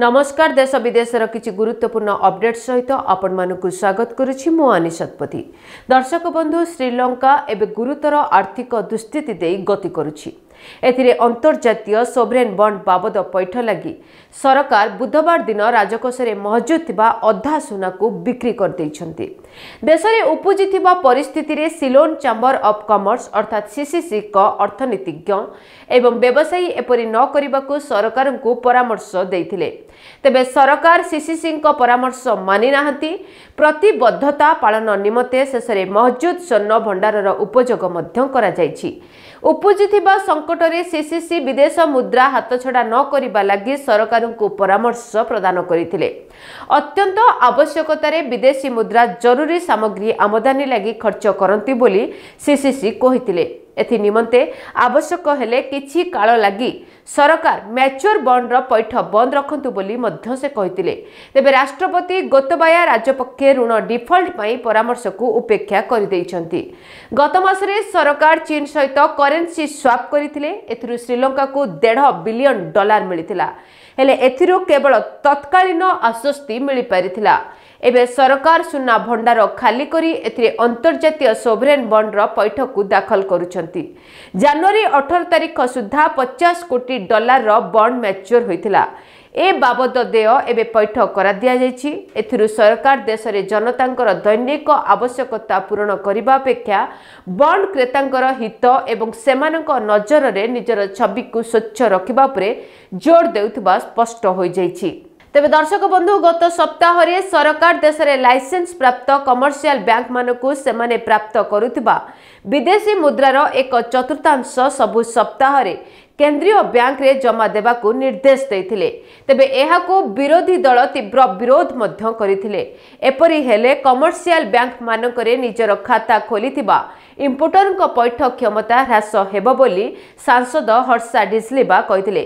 ନମସ୍କାର ଦେଶ ବିଦେଶର କିଛି ଗୁରୁତ୍ୱପୂର୍ଣ୍ଣ ଅପଡେଟ୍ ସହିତ ଆପଣମାନଙ୍କୁ ସ୍ୱାଗତ କରୁଛି ମୁଁ ଆନି ଶତପଥୀ ଦର୍ଶକ ବନ୍ଧୁ ଶ୍ରୀଲଙ୍କା ଏବେ ଗୁରୁତର ଆର୍ଥିକ ଦୁସ୍ଥିତି ଦେଇ ଗତି କରୁଛି ଏଥିରେ ଅନ୍ତର୍ଜାତୀୟ ସୋଭରେନ୍ ବଣ୍ଡ ବାବଦ ପୈଠ ଲାଗି ସରକାର ବୁଧବାର ଦିନ ରାଜକୋଷରେ ମହଜୁଦ ଥିବା ଅଧା ସୁନାକୁ ବିକ୍ରି କରିଦେଇଛନ୍ତି ଦେଶରେ ଉପୁଜିଥିବା ପରିସ୍ଥିତିରେ ସିଲୋନ୍ ଚାମ୍ବର ଅଫ୍ କମର୍ସ ଅର୍ଥାତ୍ ସିସିସିଙ୍କ ଅର୍ଥନୀତିଜ୍ଞ ଏବଂ ବ୍ୟବସାୟୀ ଏପରି ନ କରିବାକୁ ସରକାରଙ୍କୁ ପରାମର୍ଶ ଦେଇଥିଲେ ତେବେ ସରକାର ସିସିସିଙ୍କ ପରାମର୍ଶ ମାନି ନାହାନ୍ତି ପ୍ରତିବଦ୍ଧତା ପାଳନ ନିମନ୍ତେ ଶେଷରେ ମହଜୁଦ ସ୍ୱର୍ଣ୍ଣ ଭଣ୍ଡାରର ଉପଯୋଗ ମଧ୍ୟ କରାଯାଇଛି ଉପୁଜିଥିବା ସଙ୍କଟରେ ସିସିସି ବିଦେଶ ମୁଦ୍ରା ହାତଛଡ଼ା ନ କରିବା ଲାଗି ସରକାରଙ୍କୁ ପରାମର୍ଶ ପ୍ରଦାନ କରିଥିଲେ ଅତ୍ୟନ୍ତ ଆବଶ୍ୟକତାରେ ବିଦେଶୀ ମୁଦ୍ରା ଜରୁରୀ ସାମଗ୍ରୀ ଆମଦାନୀ ଲାଗି ଖର୍ଚ୍ଚ କରନ୍ତି ବୋଲି ସିସିସି କହିଥିଲେ ଏଥିନିମନ୍ତେ ଆବଶ୍ୟକ ହେଲେ କିଛି କାଳ ଲାଗି ସରକାର ମ୍ୟାଚୁର ବଣ୍ଡର ପୈଠ ବନ୍ଦ ରଖନ୍ତୁ ବୋଲି ମଧ୍ୟ ସେ କହିଥିଲେ ତେବେ ରାଷ୍ଟ୍ରପତି ଗୋତବାୟା ରାଜପକ୍ଷେ ଋଣ ଡିଫଲ୍ଟ ପାଇଁ ପରାମର୍ଶକୁ ଉପେକ୍ଷା କରିଦେଇଛନ୍ତି ଗତମାସରେ ସରକାର ଚୀନ ସହିତ କରେନ୍ସି ସ୍ୱାପ୍ କରିଥିଲେ ଏଥିରୁ ଶ୍ରୀଲଙ୍କାକୁ ଦେଢ଼ ବିଲିୟନ୍ ଡଲାର ମିଳିଥିଲା ହେଲେ ଏଥିରୁ କେବଳ ତତ୍କାଳୀନ ଆଶ୍ୱସ୍ତି ମିଳିପାରିଥିଲା ଏବେ ସରକାର ସୁନା ଭଣ୍ଡାର ଖାଲି କରି ଏଥିରେ ଅନ୍ତର୍ଜାତୀୟ ସୋଭରେନ୍ ବଣ୍ଡର ପୈଠକୁ ଦାଖଲ କରୁଛନ୍ତି ଜାନୁଆରୀ ଅଠର ତାରିଖ ସୁଦ୍ଧା ପଚାଶ କୋଟି ଡଲାରର ବଣ୍ଡ ମ୍ୟାଚ୍ୟୁର ହୋଇଥିଲା ଏ ବାବଦ ଦେୟ ଏବେ ପୈଠ କରାଦିଆଯାଇଛି ଏଥିରୁ ସରକାର ଦେଶରେ ଜନତାଙ୍କର ଦୈନିକ ଆବଶ୍ୟକତା ପୂରଣ କରିବା ଅପେକ୍ଷା ବଣ୍ଡ କ୍ରେତାଙ୍କର ହିତ ଏବଂ ସେମାନଙ୍କ ନଜରରେ ନିଜର ଛବିକୁ ସ୍ୱଚ୍ଛ ରଖିବା ଉପରେ ଜୋର ଦେଉଥିବା ସ୍ପଷ୍ଟ ହୋଇଯାଇଛି ତେବେ ଦର୍ଶକ ବନ୍ଧୁ ଗତ ସପ୍ତାହରେ ସରକାର ଦେଶରେ ଲାଇସେନ୍ସ ପ୍ରାପ୍ତ କମର୍ସିଆଲ ବ୍ୟାଙ୍କମାନଙ୍କୁ ସେମାନେ ପ୍ରାପ୍ତ କରୁଥିବା ବିଦେଶୀ ମୁଦ୍ରାର ଏକ ଚତୁର୍ଥାଂଶ ସବୁ ସପ୍ତାହରେ କେନ୍ଦ୍ରୀୟ ବ୍ୟାଙ୍କରେ ଜମା ଦେବାକୁ ନିର୍ଦ୍ଦେଶ ଦେଇଥିଲେ ତେବେ ଏହାକୁ ବିରୋଧୀ ଦଳ ତୀବ୍ର ବିରୋଧ ମଧ୍ୟ କରିଥିଲେ ଏପରି ହେଲେ କମର୍ସିଆଲ ବ୍ୟାଙ୍କମାନଙ୍କରେ ନିଜର ଖାତା ଖୋଲିଥିବା ଇମ୍ପୋର୍ଟରଙ୍କ ପୈଠ କ୍ଷମତା ହ୍ରାସ ହେବ ବୋଲି ସାଂସଦ ହର୍ଷା ଡିସ୍ଲିବା କହିଥିଲେ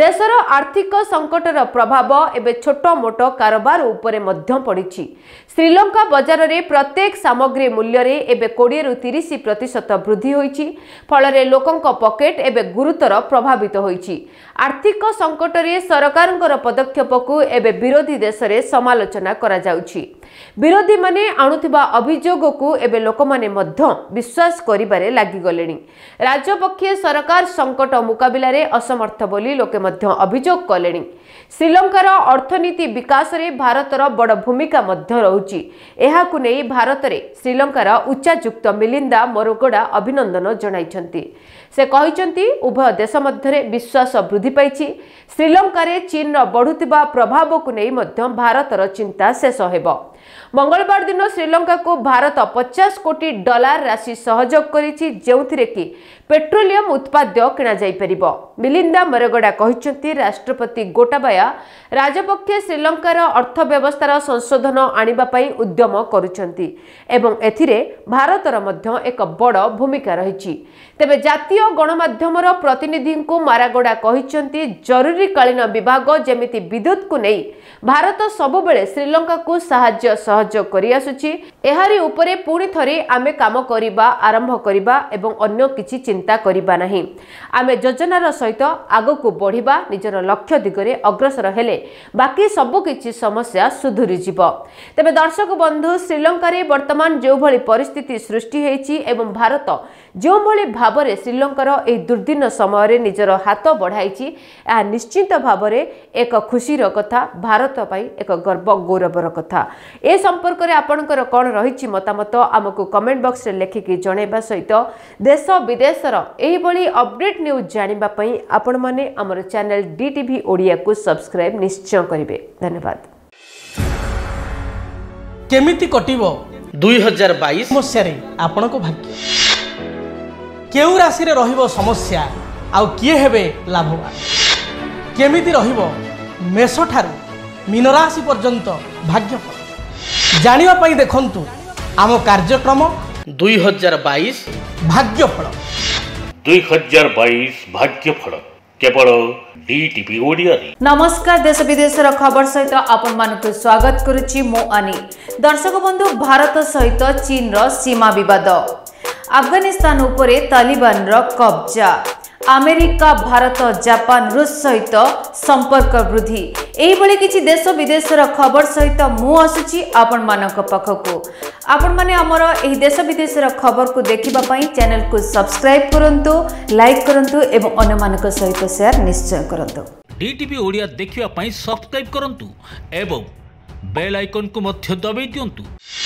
ଦେଶର ଆର୍ଥିକ ସଙ୍କଟର ପ୍ରଭାବ ଏବେ ଛୋଟମୋଟ କାରବାର ଉପରେ ମଧ୍ୟ ପଡ଼ିଛି ଶ୍ରୀଲଙ୍କା ବଜାରରେ ପ୍ରତ୍ୟେକ ସାମଗ୍ରୀ ମୂଲ୍ୟରେ ଏବେ କୋଡ଼ିଏରୁ ତିରିଶ ପ୍ରତିଶତ ବୃଦ୍ଧି ହୋଇଛି ଫଳରେ ଲୋକଙ୍କ ପକେଟ୍ ଏବେ ଗୁରୁତର ପ୍ରଭାବିତ ହୋଇଛି ଆର୍ଥିକ ସଙ୍କଟରେ ସରକାରଙ୍କର ପଦକ୍ଷେପକୁ ଏବେ ବିରୋଧୀ ଦେଶରେ ସମାଲୋଚନା କରାଯାଉଛି ବିରୋଧୀମାନେ ଆଣୁଥିବା ଅଭିଯୋଗକୁ ଏବେ ଲୋକମାନେ ମଧ୍ୟ ବିଶ୍ୱାସ କରିବାରେ ଲାଗିଗଲେଣି ରାଜପକ୍ଷେ ସରକାର ସଙ୍କଟ ମୁକାବିଲାରେ ଅସମର୍ଥ ବୋଲି ଲୋକେ ମଧ୍ୟ ଅଭିଯୋଗ କଲେଣି ଶ୍ରୀଲଙ୍କାର ଅର୍ଥନୀତି ବିକାଶରେ ଭାରତର ବଡ଼ ଭୂମିକା ମଧ୍ୟ ରହୁଛି ଏହାକୁ ନେଇ ଭାରତରେ ଶ୍ରୀଲଙ୍କାର ଉଚ୍ଚାଯୁକ୍ତ ମିଲିନ୍ଦା ମରୋଗୋଡ଼ା ଅଭିନନ୍ଦନ ଜଣାଇଛନ୍ତି ସେ କହିଛନ୍ତି ଉଭୟ ଦେଶ ମଧ୍ୟରେ ବିଶ୍ୱାସ ବୃଦ୍ଧି ପାଇଛି ଶ୍ରୀଲଙ୍କାରେ ଚୀନର ବଢ଼ୁଥିବା ପ୍ରଭାବକୁ ନେଇ ମଧ୍ୟ ଭାରତର ଚିନ୍ତା ଶେଷ ହେବ ମଙ୍ଗଳବାର ଦିନ ଶ୍ରୀଲଙ୍କାକୁ ଭାରତ ପଚାଶ କୋଟି ଡଲାର ରାଶି ସହଯୋଗ କରିଛି ଯେଉଁଥିରେ କି ପେଟ୍ରୋଲିୟମ ଉତ୍ପାଦ କିଣାଯାଇପାରିବ ମିଲିନ୍ଦା ମରଗଡ଼ା କହିଛନ୍ତି ରାଷ୍ଟ୍ରପତି ଗୋଟାବାୟା ରାଜପକ୍ଷେ ଶ୍ରୀଲଙ୍କାର ଅର୍ଥବ୍ୟବସ୍ଥାର ସଂଶୋଧନ ଆଣିବା ପାଇଁ ଉଦ୍ୟମ କରୁଛନ୍ତି ଏବଂ ଏଥିରେ ଭାରତର ମଧ୍ୟ ଏକ ବଡ଼ ଭୂମିକା ରହିଛି ତେବେ ଜାତୀୟ ଗଣମାଧ୍ୟମର ପ୍ରତିନିଧିଙ୍କୁ ମାରାଗୋଡ଼ା କହିଛନ୍ତି ଜରୁରୀକାଳୀନ ବିଭାଗ ଯେମିତି ବିଦ୍ୟୁତ୍କୁ ନେଇ ଭାରତ ସବୁବେଳେ ଶ୍ରୀଲଙ୍କାକୁ ସାହାଯ୍ୟ ସହଯୋଗ କରିଆସୁଛି ଏହାରି ଉପରେ ପୁଣି ଥରେ ଆମେ କାମ କରିବା ଆରମ୍ଭ କରିବା ଏବଂ ଅନ୍ୟ କିଛି ଚିନ୍ତା କରିବା ନାହିଁ ଆମେ ଯୋଜନାର ସହିତ ଆଗକୁ ବଢ଼ିବା ନିଜର ଲକ୍ଷ୍ୟ ଦିଗରେ ଅଗ୍ରସର ହେଲେ ବାକି ସବୁକିଛି ସମସ୍ୟା ସୁଧୁରିଯିବ ତେବେ ଦର୍ଶକ ବନ୍ଧୁ ଶ୍ରୀଲଙ୍କାରେ ବର୍ତ୍ତମାନ ଯେଉଁଭଳି ପରିସ୍ଥିତି ସୃଷ୍ଟି ହୋଇଛି ଏବଂ ଭାରତ ଯେଉଁଭଳି ଭାବରେ ଶ୍ରୀଲଙ୍କାର ଏହି ଦୁର୍ଦ୍ଦିନ ସମୟରେ ନିଜର ହାତ ବଢ଼ାଇଛି ଏହା ନିଶ୍ଚିନ୍ତ ଭାବରେ ଏକ ଖୁସିର କଥା ଭାରତ ପାଇଁ ଏକ ଗର୍ବ ଗୌରବର କଥା ଏ ସମ୍ପର୍କରେ ଆପଣଙ୍କର କ'ଣ ରହିଛି ମତାମତ ଆମକୁ କମେଣ୍ଟ ବକ୍ସରେ ଲେଖିକି ଜଣାଇବା ସହିତ ଦେଶ ବିଦେଶର ଏହିଭଳି ଅପଡ଼େଟ୍ ନ୍ୟୁଜ୍ ଜାଣିବା ପାଇଁ ଆପଣମାନେ ଆମର ଚ୍ୟାନେଲ୍ ଡି ଟିଭି ଓଡ଼ିଆକୁ ସବସ୍କ୍ରାଇବ୍ ନିଶ୍ଚୟ କରିବେ ଧନ୍ୟବାଦ କେମିତି କଟିବ ଦୁଇ ହଜାର ବାଇଶ ମସିହାରେ ଆପଣଙ୍କ ଭାଗ୍ୟ କେଉଁ ରାଶିରେ ରହିବ ସମସ୍ୟା ଆଉ କିଏ ହେବେ ଲାଭବାନ କେମିତି ରହିବ ମେଷଠାରୁ ମୀନରାଶି ପର୍ଯ୍ୟନ୍ତ ଭାଗ୍ୟ ଜାଣିବା ପାଇଁ ଦେଖନ୍ତୁ ଆମ କାର୍ଯ୍ୟକ୍ରମ ଦୁଇ ହଜାର ବାଇଶ ଭାଗ୍ୟଫଳ ଦୁଇ ହଜାର ବାଇଶ ଭାଗ୍ୟଫଳ କେବଳ ନମସ୍କାର ଦେଶ ବିଦେଶର ଖବର ସହିତ ଆପଣମାନଙ୍କୁ ସ୍ୱାଗତ କରୁଛି ମୁଁ ଅନି ଦର୍ଶକ ବନ୍ଧୁ ଭାରତ ସହିତ ଚୀନର ସୀମା ବିବାଦ ଆଫଗାନିସ୍ତାନ ଉପରେ ତାଲିବାନର କବ୍ଜା ଆମେରିକା ଭାରତ ଜାପାନ ରୁଷ ସହିତ ସମ୍ପର୍କ ବୃଦ୍ଧି ଏହିଭଳି କିଛି ଦେଶ ବିଦେଶର ଖବର ସହିତ ମୁଁ ଆସୁଛି ଆପଣମାନଙ୍କ ପାଖକୁ ଆପଣମାନେ ଆମର ଏହି ଦେଶ ବିଦେଶର ଖବରକୁ ଦେଖିବା ପାଇଁ ଚ୍ୟାନେଲକୁ ସବସ୍କ୍ରାଇବ୍ କରନ୍ତୁ ଲାଇକ୍ କରନ୍ତୁ ଏବଂ ଅନ୍ୟମାନଙ୍କ ସହିତ ସେୟାର ନିଶ୍ଚୟ କରନ୍ତୁ ଡିଟିଭି ଓଡ଼ିଆ ଦେଖିବା ପାଇଁ ସବସ୍କ୍ରାଇବ୍ କରନ୍ତୁ ଏବଂ ବେଲ୍ ଆଇକନ୍କୁ ମଧ୍ୟ ଦବାଇ ଦିଅନ୍ତୁ